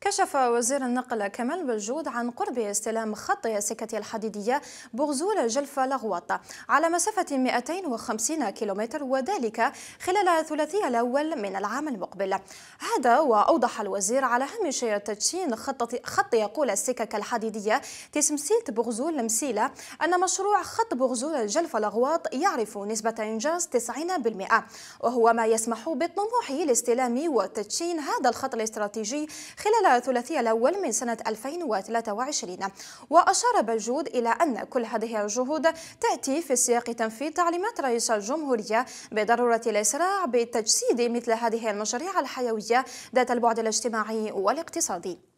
كشف وزير النقل كمال بالجود عن قرب استلام خط السكة الحديدية بغزول جلفة لغواطة على مسافة 250 كيلومتر وذلك خلال الثلاثي الأول من العام المقبل هذا وأوضح الوزير على هامش تدشين خط, خط يقول السكك الحديدية تسمسيلة بغزول لمسيلة أن مشروع خط بغزول جلفة لغوط يعرف نسبة إنجاز 90% وهو ما يسمح بالطموح لاستلام وتدشين هذا الخط الاستراتيجي خلال الثلاثي الأول من سنة 2023 وأشار بلجود إلى أن كل هذه الجهود تأتي في سياق تنفيذ تعليمات رئيس الجمهورية بضرورة الإسراع بتجسيد مثل هذه المشاريع الحيوية ذات البعد الاجتماعي والاقتصادي